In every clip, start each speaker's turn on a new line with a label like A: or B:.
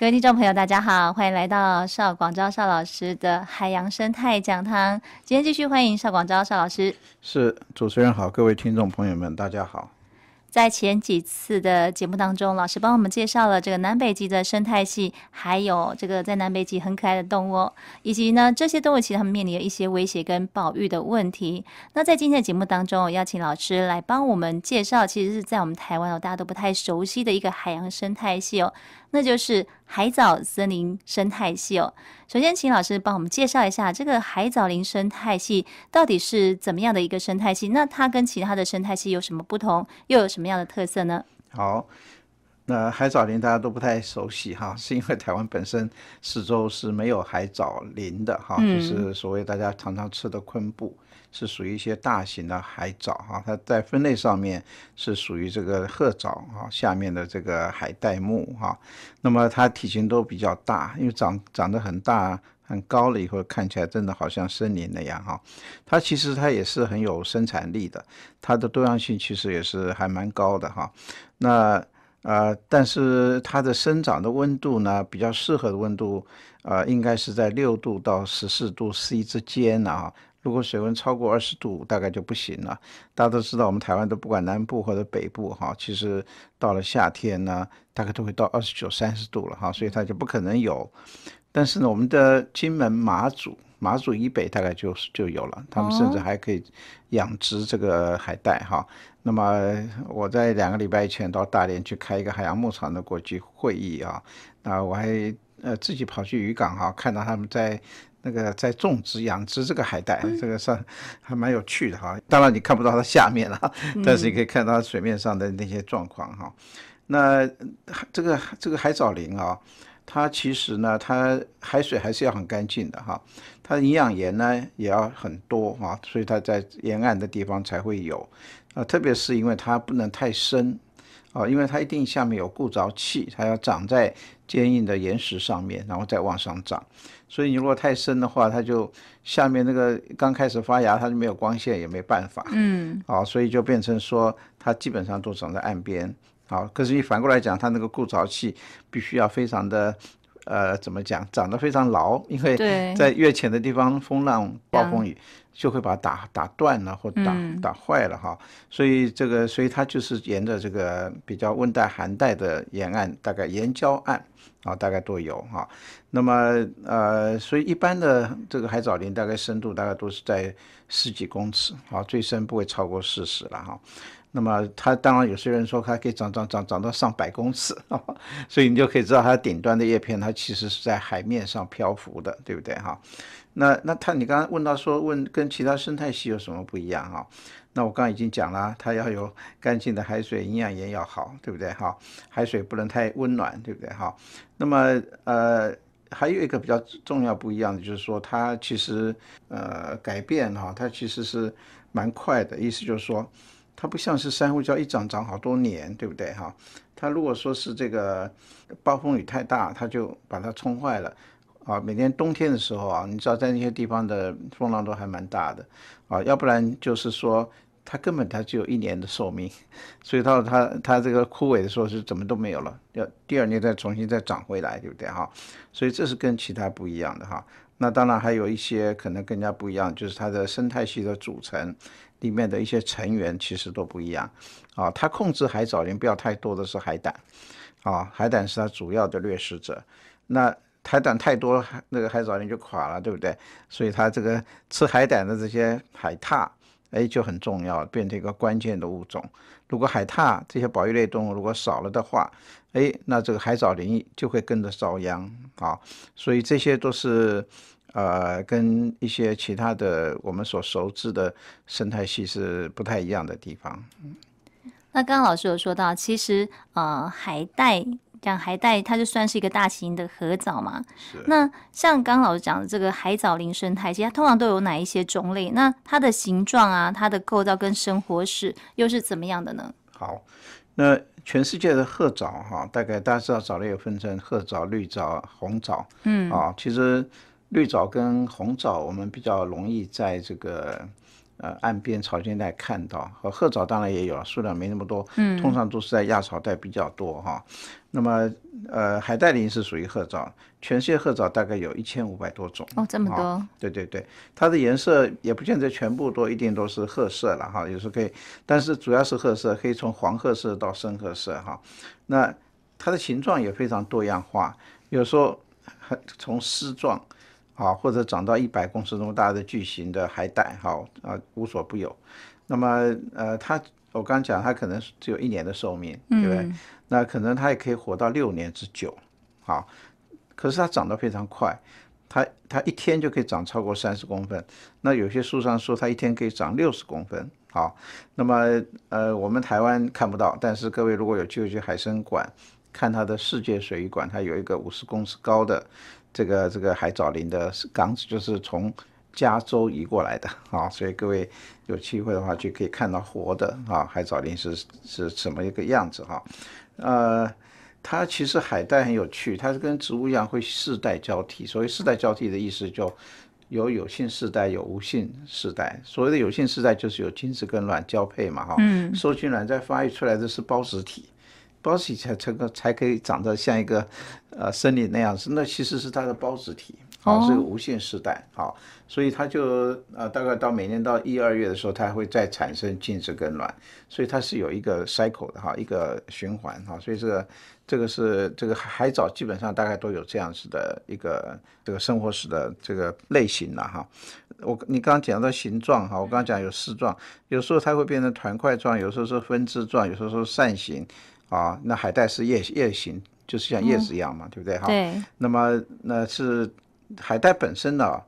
A: 各位听众朋友，大家好，欢迎来到邵广昭邵老师的海洋生态讲堂。今天继续欢迎邵广昭邵老师。
B: 是主持人好，各位听众朋友们，大家好。
A: 在前几次的节目当中，老师帮我们介绍了这个南北极的生态系，还有这个在南北极很可爱的动物，以及呢这些动物其实他们面临有一些威胁跟保育的问题。那在今天的节目当中，邀请老师来帮我们介绍，其实是在我们台湾哦大家都不太熟悉的一个海洋生态系哦。那就是海藻森林生态系哦。首先，请老师帮我们介绍一下这个海藻林生态系到底是怎么样的一个生态系？那它跟其他的生态系有什么不同？又有什么样的特色呢？
B: 好。那海藻林大家都不太熟悉哈，是因为台湾本身四周是没有海藻林的哈，就是所谓大家常常吃的昆布是属于一些大型的海藻哈，它在分类上面是属于这个褐藻哈下面的这个海带木哈，那么它体型都比较大，因为长长得很大很高了以后，看起来真的好像森林那样哈，它其实它也是很有生产力的，它的多样性其实也是还蛮高的哈，那。啊，但是它的生长的温度呢，比较适合的温度啊，应该是在六度到十四度 C 之间呢如果水温超过二十度，大概就不行了。大家都知道，我们台湾都不管南部或者北部哈，其实到了夏天呢，大概都会到二十九、三十度了哈，所以它就不可能有。但是呢，我们的金门、马祖、马祖以北大概就就有了，他们甚至还可以养殖这个海带哈。那么我在两个礼拜前到大连去开一个海洋牧场的国际会议啊，那我还呃自己跑去渔港啊，看到他们在那个在种植养殖这个海带，这个上还蛮有趣的哈。当然你看不到它下面了，但是你可以看到水面上的那些状况哈。那这个这个海藻林啊。它其实呢，它海水还是要很干净的哈，它的营养盐呢也要很多啊，所以它在沿岸的地方才会有，啊，特别是因为它不能太深，啊，因为它一定下面有固着器，它要长在坚硬的岩石上面，然后再往上长，所以你如果太深的话，它就下面那个刚开始发芽，它就没有光线，也没办法，嗯，啊，所以就变成说它基本上都长在岸边。好，可是你反过来讲，它那个固潮器必须要非常的，呃，怎么讲，长得非常牢，因为在越浅的地方，风浪、暴风雨就会把它打打断了或打打坏了哈。所以这个，所以它就是沿着这个比较温带、寒带的沿岸，大概沿礁岸啊，大概都有哈。那么，呃，所以一般的这个海藻林，大概深度大概都是在十几公尺，啊，最深不会超过四十了哈。那么它当然，有些人说它可以长长长长到上百公尺啊，所以你就可以知道它顶端的叶片，它其实是在海面上漂浮的，对不对哈？那那它，你刚刚问到说，问跟其他生态系有什么不一样哈？那我刚刚已经讲了，它要有干净的海水，营养盐要好，对不对哈？海水不能太温暖，对不对哈？那么呃，还有一个比较重要不一样的就是说，它其实呃改变哈，它其实是蛮快的，意思就是说。它不像是珊瑚礁一长长好多年，对不对哈？它如果说是这个暴风雨太大，它就把它冲坏了啊。每年冬天的时候啊，你知道在那些地方的风浪都还蛮大的啊，要不然就是说它根本它只有一年的寿命，所以到它它这个枯萎的时候是怎么都没有了，要第二年再重新再长回来，对不对哈？所以这是跟其他不一样的哈。那当然还有一些可能更加不一样，就是它的生态系的组成。里面的一些成员其实都不一样，啊，它控制海藻林不要太多的是海胆，啊，海胆是它主要的掠食者，那海胆太多了，那个海藻林就垮了，对不对？所以它这个吃海胆的这些海獭，哎，就很重要，变成一个关键的物种。如果海獭这些保育类动物如果少了的话，哎，那这个海藻林就会跟着遭殃，啊，所以这些都是。呃，跟一些其他的我们所熟知的生态系是不太一样的地方。嗯，
A: 那刚刚老师有说到，其实呃，海带讲海带，它就算是一个大型的褐藻嘛。是。那像刚刚老师讲的这个海藻林生态系，它通常都有哪一些种类？那它的形状啊，它的构造跟生活史又是怎么样
B: 的呢？好，那全世界的褐藻哈，大概大家知道藻类有分成褐藻、绿藻、红藻。嗯。啊，其实。绿藻跟红藻，我们比较容易在这个呃岸边潮间带看到，和褐藻当然也有，数量没那么多，嗯，通常都是在亚潮带比较多哈。那么呃海带林是属于褐藻，全世界褐藻大概有一千五百多种哦，这么多，对对对，它的颜色也不见得全部都一定都是褐色了哈，有时候可以，但是主要是褐色，可以从黄褐色到深褐色哈。那它的形状也非常多样化，有时候从丝状。啊，或者长到一百公尺那么大的巨型的海带，好啊，无所不有。那么呃，它我刚讲它可能只有一年的寿命，对不对？那可能它也可以活到六年之久，好。可是它长得非常快，它它一天就可以长超过三十公分，那有些书上说它一天可以长六十公分，好。那么呃，我们台湾看不到，但是各位如果有会去海参馆看它的世界水域馆，它有一个五十公尺高的。这个这个海藻林的港子就是从加州移过来的啊，所以各位有机会的话就可以看到活的啊，海藻林是是什么一个样子哈？呃，它其实海带很有趣，它是跟植物一样会世代交替。所谓世代交替的意思，就有有性世代，有无性世代。所谓的有性世代就是有精子跟卵交配嘛哈，受精卵再发育出来的是孢子体。孢子才才可才可以长得像一个，呃，森林那样子，那其实是它的孢子体，啊，是个无限世代，啊，所以它就，呃，大概到每年到一二月的时候，它会再产生精子跟卵，所以它是有一个 cycle 的哈，一个循环，哈，所以这个，这个是这个海藻基本上大概都有这样子的一个这个生活史的这个类型了哈，我你刚刚讲到形状哈，我刚刚讲有丝状，有时候它会变成团块状，有时候是分支状，有时候是扇形。啊，那海带是叶叶形，就是像叶子一样嘛，对不对哈？对。那么那是海带本身呢，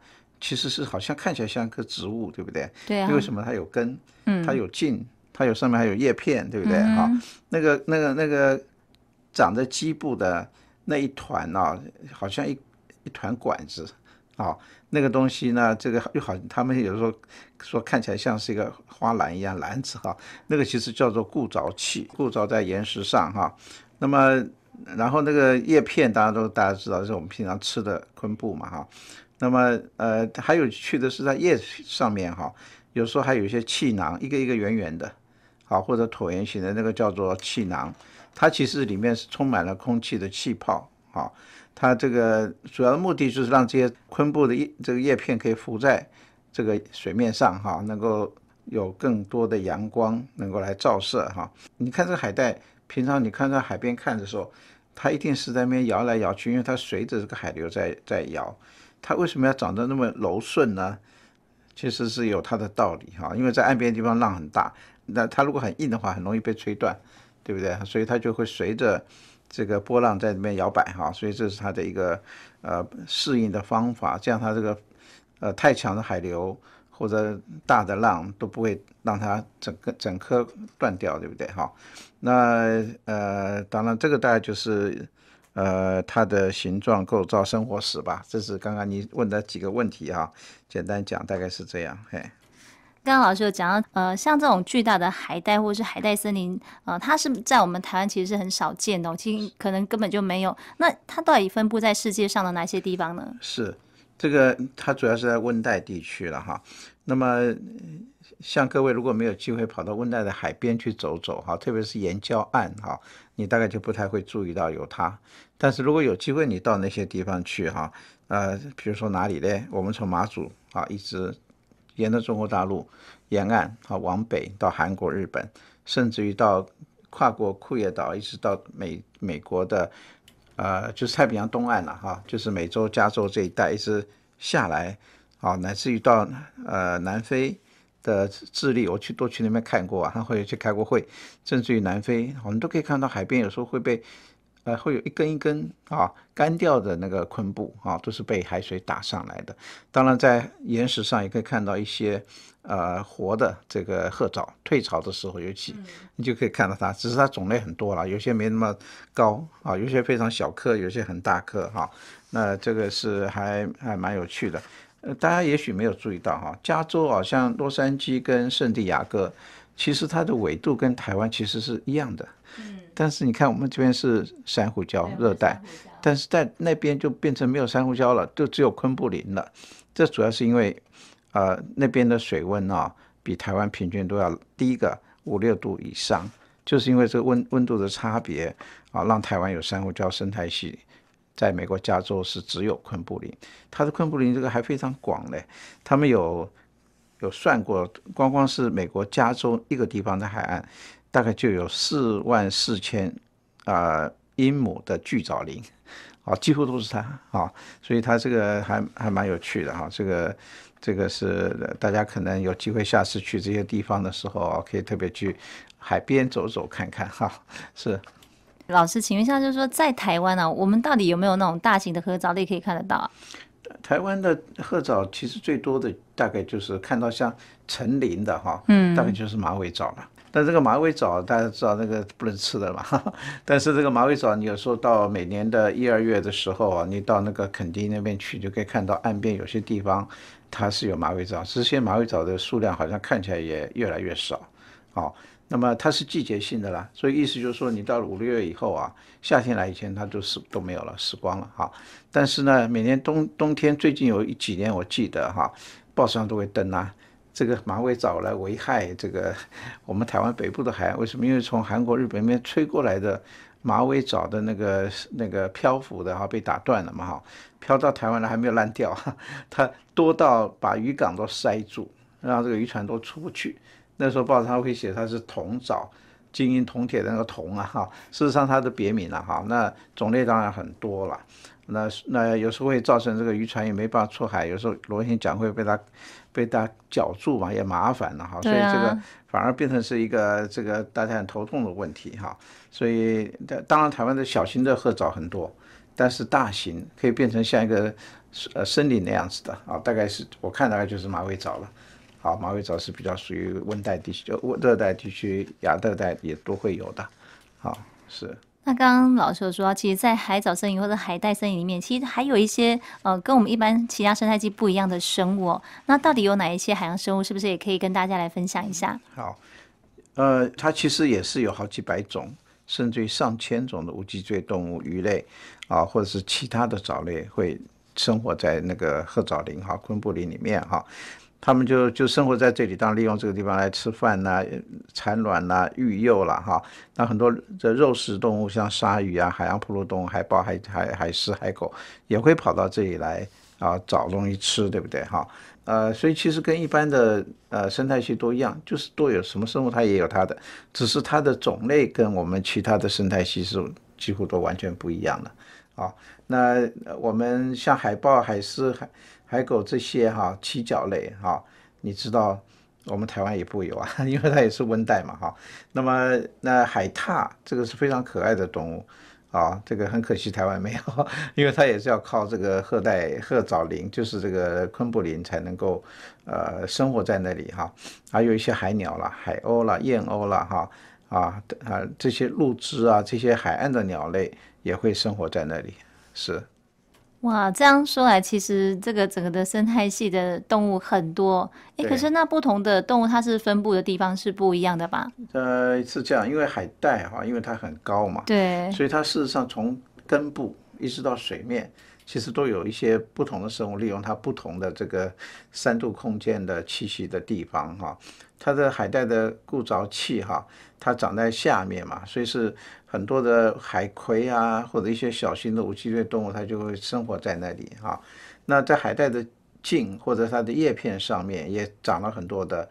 B: 其实是好像看起来像个植物，对不对？对为什么它有根？嗯。它有茎，它有上面还有叶片，对不对？对。哈，那个那个那个长在基部的那一团呢，好像一一团管子。啊，那个东西呢，这个又好，他们有时候说看起来像是一个花篮一样篮子哈，那个其实叫做固着器，固着在岩石上哈。那么，然后那个叶片大家都大家知道，就是我们平常吃的昆布嘛哈。那么，呃，还有趣的是在叶上面哈，有时候还有一些气囊，一个一个圆圆的，好或者椭圆形的那个叫做气囊，它其实里面是充满了空气的气泡啊。它这个主要的目的就是让这些昆布的叶这个叶片可以浮在这个水面上哈，能够有更多的阳光能够来照射哈。你看这个海带，平常你看到海边看的时候，它一定是在那边摇来摇去，因为它随着这个海流在在摇。它为什么要长得那么柔顺呢？其实是有它的道理哈，因为在岸边地方浪很大，那它如果很硬的话，很容易被吹断，对不对？所以它就会随着。这个波浪在里面摇摆哈，所以这是它的一个呃适应的方法，这样它这个呃太强的海流或者大的浪都不会让它整个整颗断掉，对不对哈？那呃，当然这个大概就是呃它的形状构造、生活史吧。这是刚刚你问的几个问题啊，简单讲大概是这样，嘿。
A: 刚刚老师有讲到，呃，像这种巨大的海带或者是海带森林，啊，它是在我们台湾其实是很少见的，哦，其实可能根本就没有。那它到底分布在世界上的哪些地方呢？
B: 是，这个它主要是在温带地区了哈。那么，像各位如果没有机会跑到温带的海边去走走哈，特别是沿礁岸哈，你大概就不太会注意到有它。但是如果有机会你到那些地方去哈，呃，比如说哪里呢？我们从马祖啊一直。沿着中国大陆沿岸啊，往北到韩国、日本，甚至于到跨过库页岛，一直到美美国的，呃，就是太平洋东岸了哈，就是美洲、加州这一带一直下来，啊，乃至于到呃南非的智利，我去都去那边看过啊，他会去开过会，甚至于南非，我们都可以看到海边有时候会被。呃，会有一根一根啊干掉的那个昆布啊，都是被海水打上来的。当然，在岩石上也可以看到一些呃活的这个褐藻。退潮的时候有几，你就可以看到它。只是它种类很多了，有些没那么高啊，有些非常小颗，有些很大颗哈。那这个是还还蛮有趣的。呃，大家也许没有注意到哈，加州啊，像洛杉矶跟圣地亚哥，其实它的纬度跟台湾其实是一样的。但是你看，我们这边是珊瑚礁，热带，但是在那边就变成没有珊瑚礁了，就只有昆布林了。这主要是因为，呃，那边的水温啊，比台湾平均都要低个五六度以上。就是因为这个温温度的差别啊，让台湾有珊瑚礁生态系，在美国加州是只有昆布林。它的昆布林这个还非常广嘞，他们有有算过，光光是美国加州一个地方的海岸。大概就有四万四千，啊英亩的巨藻林，啊几乎都是它啊，所以它这个还还蛮有趣的哈。这个这个是大家可能有机会下次去这些地方的时候可以特别去海边走走看看。哈。是。
A: 老师，请问一下，就是说在台湾呢，我们到底有没有那种大型的褐藻，你可以看得到啊？
B: 台湾的褐藻其实最多的大概就是看到像成林的哈，嗯，大概就是马尾藻了。但这个马尾藻大家知道那个不能吃的嘛？但是这个马尾藻，你有时候到每年的一二月的时候啊，你到那个垦丁那边去，就可以看到岸边有些地方它是有马尾藻。只是现在马尾藻的数量好像看起来也越来越少啊。那么它是季节性的啦，所以意思就是说，你到了五六月以后啊，夏天来以前，它就死都没有了，死光了哈。但是呢，每年冬冬天最近有一几年我记得哈，报纸上都会登啊。这个马尾藻来危害这个我们台湾北部的海，岸。为什么？因为从韩国、日本那边吹过来的马尾藻的那个那个漂浮的哈被打断了嘛哈，漂到台湾了还没有烂掉，它多到把渔港都塞住，让这个渔船都出不去。那时候报纸上会写它是铜藻，金银铜铁的那个铜啊哈，事实上它的别名啊哈，那种类当然很多了。那那有时候会造成这个渔船也没办法出海，有时候螺旋桨会被它被它绞住嘛，也麻烦了哈。所以这个反而变成是一个这个大家很头痛的问题哈。所以当然台湾的小型的褐藻很多，但是大型可以变成像一个呃森林那样子的啊，大概是我看大概就是马尾藻了。好，马尾藻是比较属于温带地区，就温热带地区亚热带也都会有的。好，是。
A: 那刚刚老师有说，其实，在海藻森林或者海带森林里面，其实还有一些呃，跟我们一般其他生态系不一样的生物。那到底有哪一些海洋生物，是不是也可以跟大家来分享一下？好，
B: 呃，它其实也是有好几百种，甚至于上千种的无脊椎动物、鱼类啊，或者是其他的藻类，会生活在那个褐藻林哈、昆布林里面哈。他们就就生活在这里，当然利用这个地方来吃饭呐、产卵呐、育幼了哈。那很多这肉食动物，像鲨鱼啊、海洋哺乳动物、海豹、海海海狮、海狗，也会跑到这里来啊找东西吃，对不对哈？呃，所以其实跟一般的呃生态系都一样，就是都有什么生物，它也有它的，只是它的种类跟我们其他的生态系是几乎都完全不一样的。啊。那我们像海豹、海狮、海海狗这些哈，七角类哈，你知道我们台湾也不有啊，因为它也是温带嘛哈。那么那海獭这个是非常可爱的动物啊，这个很可惜台湾没有，因为它也是要靠这个褐带、褐藻林，就是这个昆布林才能够呃生活在那里哈。还有一些海鸟啦，海鸥啦，燕鸥啦哈啊啊这些鹭鸶啊，这些海岸的鸟类也会生活在那里，是。
A: 哇，这样说来，其实这个整个的生态系的动物很多，哎，可是那不同的动物，它是分布的地方是不一样的吧？
B: 呃，是这样，因为海带哈，因为它很高嘛，对，所以它事实上从根部一直到水面。其实都有一些不同的生物利用它不同的这个三度空间的栖息的地方哈，它的海带的固着器哈，它长在下面嘛，所以是很多的海葵啊或者一些小型的无脊椎动物，它就会生活在那里哈。那在海带的。茎或者它的叶片上面也长了很多的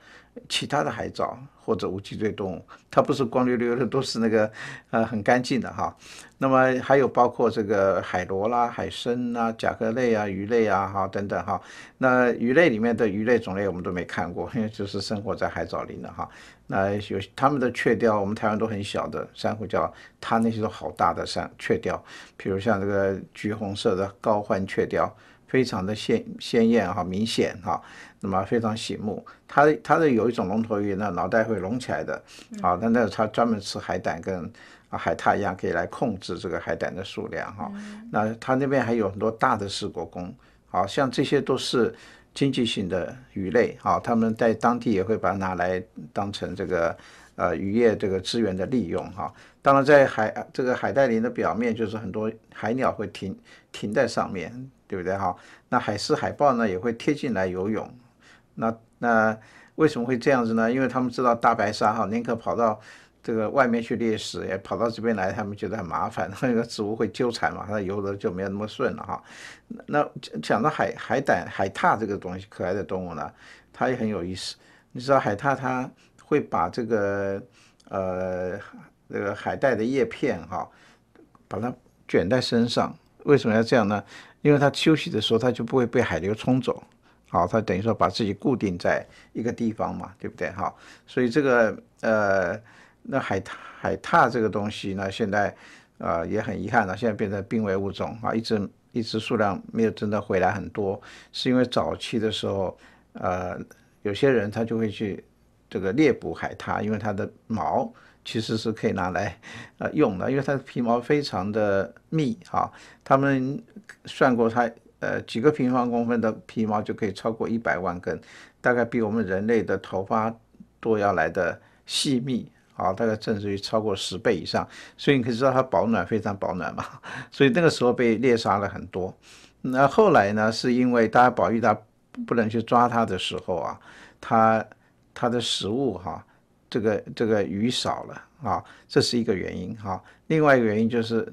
B: 其他的海藻或者无脊椎动物，它不是光溜溜的，都是那个呃很干净的哈。那么还有包括这个海螺啦、海参啊、甲壳类啊、鱼类啊哈等等哈。那鱼类里面的鱼类种类我们都没看过，就是生活在海藻林的哈。呃，有他们的雀鲷，我们台湾都很小的珊瑚礁，它那些都好大的珊雀鲷，比如像这个橘红色的高欢雀鲷，非常的鲜鲜艳哈，明显哈，那么非常醒目。它它的有一种龙头鱼，呢，脑袋会隆起来的，好，那那它专门吃海胆跟海獭一样，可以来控制这个海胆的数量哈。那它那边还有很多大的四国公，好像这些都是。经济性的鱼类啊，他们在当地也会把它拿来当成这个呃渔业这个资源的利用哈。当然，在海这个海带林的表面，就是很多海鸟会停停在上面，对不对哈？那海狮、海豹呢也会贴近来游泳。那那为什么会这样子呢？因为他们知道大白鲨哈，宁可跑到。这个外面去猎食也跑到这边来，他们觉得很麻烦，那个植物会纠缠嘛，它游的就没有那么顺了哈。那讲到海海胆海獭这个东西可爱的动物呢，它也很有意思。你知道海獭它会把这个呃这个海带的叶片哈，把它卷在身上，为什么要这样呢？因为它休息的时候它就不会被海流冲走，好，它等于说把自己固定在一个地方嘛，对不对哈？所以这个呃。那海海獭这个东西，呢，现在，呃，也很遗憾了。现在变成濒危物种啊，一直一直数量没有真的回来很多，是因为早期的时候，呃，有些人他就会去这个猎捕海獭，因为它的毛其实是可以拿来呃用的，因为它的皮毛非常的密啊。他们算过它，呃，几个平方公分的皮毛就可以超过一百万根，大概比我们人类的头发都要来的细密。啊，大概正值于超过十倍以上，所以你可以知道它保暖非常保暖嘛。所以那个时候被猎杀了很多。那后来呢？是因为大家保育它不能去抓它的时候啊，它它的食物哈，这个这个鱼少了啊，这是一个原因哈。另外一个原因就是，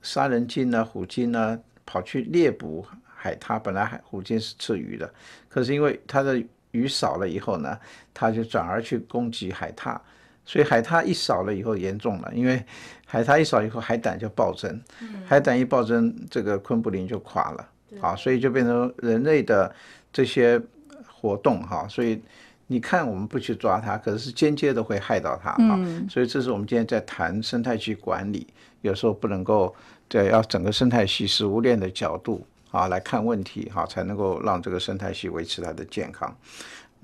B: 杀人鲸呢、虎鲸呢，跑去猎捕海獭。本来海虎鲸是吃鱼的，可是因为它的鱼少了以后呢，它就转而去攻击海獭。所以海獭一少了以后严重了，因为海獭一少以后海胆就暴增，海胆一暴增，这个昆布林就垮了，啊，所以就变成人类的这些活动哈，所以你看我们不去抓它，可是间接的会害到它啊，所以这是我们今天在谈生态系管理，有时候不能够对要整个生态系食物链的角度啊来看问题哈，才能够让这个生态系维持它的健康。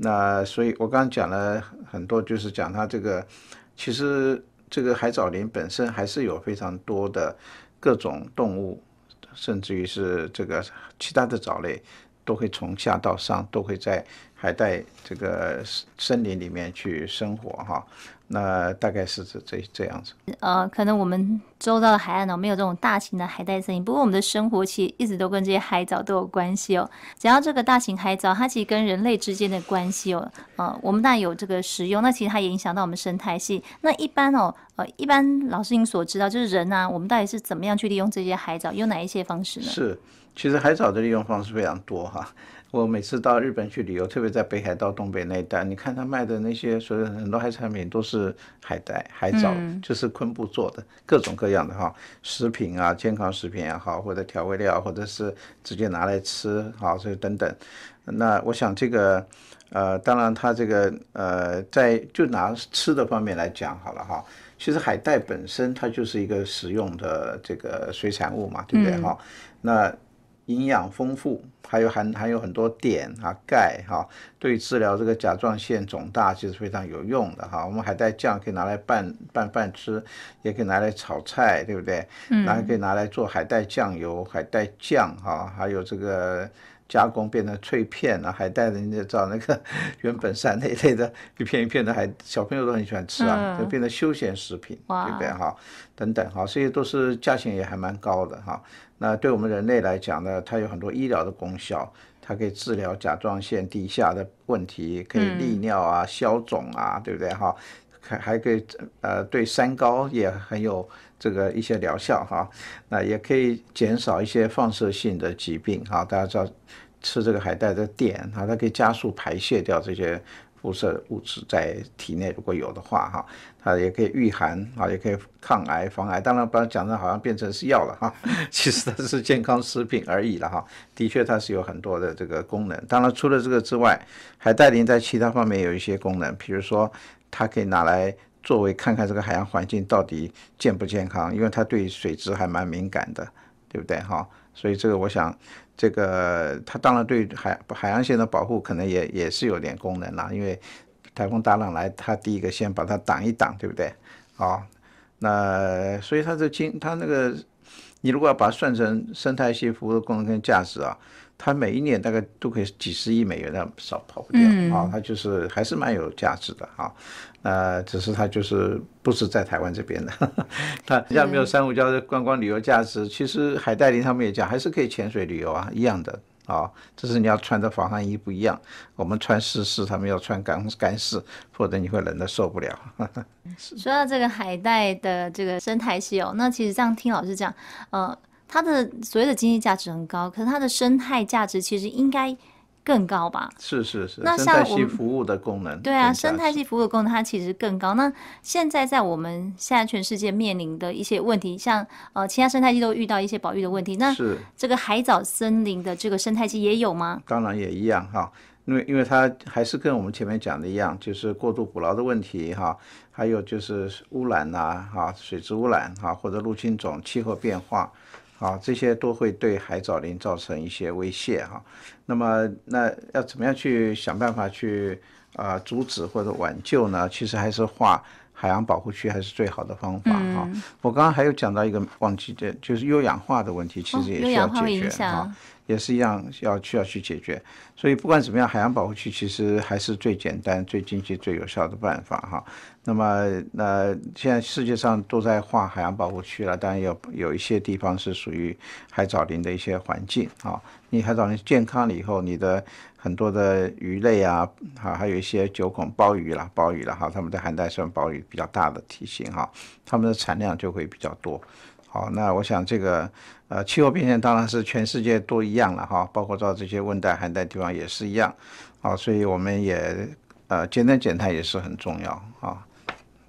B: 那所以，我刚刚讲了很多，就是讲它这个，其实这个海藻林本身还是有非常多的各种动物，甚至于是这个其他的藻类，都会从下到上，都会在海带这个森林里面去生活哈。那大概是这这这样子，
A: 呃，可能我们周遭的海岸呢没有这种大型的海带生意。不过我们的生活其实一直都跟这些海藻都有关系哦。只要这个大型海藻，它其实跟人类之间的关系哦，呃，我们然有这个使用，那其实它也影响到我们生态系。那一般哦，呃，一般老师您所知道，就是人啊，我们到底是怎么样去利用这些海藻？有哪一些方
B: 式呢？是，其实海藻的利用方式非常多哈。我每次到日本去旅游，特别在北海道东北那一带，你看他卖的那些，所有很多海产品都是海带、海藻，就是昆布做的，各种各样的哈，食品啊、健康食品也好，或者调味料，或者是直接拿来吃好，所以等等。那我想这个，呃，当然它这个，呃，在就拿吃的方面来讲好了哈。其实海带本身它就是一个食用的这个水产物嘛，对不对哈？那。营养丰富，还有含含有很多碘啊、钙哈，对治疗这个甲状腺肿大其实非常有用的哈。我们海带酱可以拿来拌拌饭吃，也可以拿来炒菜，对不对？然后可以拿来做海带酱油、海带酱哈，还有这个。加工变成脆片啊，海带的，你叫那个 原本山那一类的，一片一片的海，小朋友都很喜欢吃啊，就变成休闲食品这边哈，等等哈，这些都是价钱也还蛮高的哈。那对我们人类来讲呢，它有很多医疗的功效，它可以治疗甲状腺低下的问题，可以利尿啊、消肿啊，对不对哈？还还可以，呃，对三高也很有这个一些疗效哈。那也可以减少一些放射性的疾病哈。大家知道吃这个海带的碘，它可以加速排泄掉这些。辐射物质在体内如果有的话，哈，它也可以御寒，啊，也可以抗癌防癌。当然，把它讲的好像变成是药了，哈，其实它是健康食品而已了，哈。的确，它是有很多的这个功能。当然，除了这个之外，海带林在其他方面有一些功能，比如说它可以拿来作为看看这个海洋环境到底健不健康，因为它对水质还蛮敏感的，对不对，哈？所以这个我想。这个它当然对海海洋线的保护可能也也是有点功能啦，因为台风大浪来，它第一个先把它挡一挡，对不对？啊，那所以它的经它那个，你如果把它算成生态系服务的功能跟价值啊。它每一年大概都可以几十亿美元，那少跑不掉啊！它就是还是蛮有价值的啊。那只是它就是不是在台湾这边的，它人家没有珊瑚礁的观光旅游价值。其实海带林他们也讲，还是可以潜水旅游啊，一样的啊。只是你要穿的防寒衣不一样，我们穿湿式，他们要穿干干式，否则你会冷的受不了。
A: 说到这个海带的这个生态系哦，那其实这样听老师讲，呃。它的所谓的经济价值很高，可是它的生态价值其实应该更高吧？
B: 是是是。那生态系服务的功能。对啊，生
A: 态系服务的功能它其实更高。那现在在我们现在全世界面临的一些问题，像呃其他生态系都遇到一些保育的问题，那这个海藻森林的这个生态系也有吗？
B: 当然也一样哈，因为因为它还是跟我们前面讲的一样，就是过度捕捞的问题哈，还有就是污染呐哈水质污染啊或者入侵种、气候变化。啊，这些都会对海藻林造成一些威胁哈。那么，那要怎么样去想办法去啊阻止或者挽救呢？其实还是画海洋保护区还是最好的方法哈。我刚刚还有讲到一个，忘记的就是优氧化的问题，其实也需要解决啊。也是一样，要去要去解决，所以不管怎么样，海洋保护区其实还是最简单、最经济、最有效的办法哈。那么，那现在世界上都在划海洋保护区了，当然有有一些地方是属于海藻林的一些环境啊。你海藻林健康了以后，你的很多的鱼类啊，哈，还有一些九孔鲍鱼了，鲍鱼了哈，它们的寒带算鲍鱼比较大的体型哈，它们的产量就会比较多。好，那我想这个。呃，气候变迁当然是全世界都一样了哈，包括到这些温带、寒带地方也是一样，啊，所以我们也呃节能减碳也是很重要啊，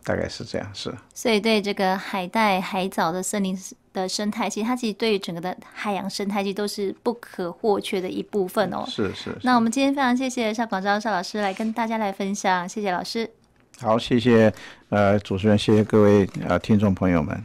B: 大概是这样，是。
A: 所以对这个海带、海藻的森林的生态，其实它其实对于整个的海洋生态系都是不可或缺的一部分哦。是是。那我们今天非常谢谢邵广昭邵老师来跟大家来分享，谢谢老师。
B: 好，谢谢呃主持人，谢谢各位呃听众朋友们。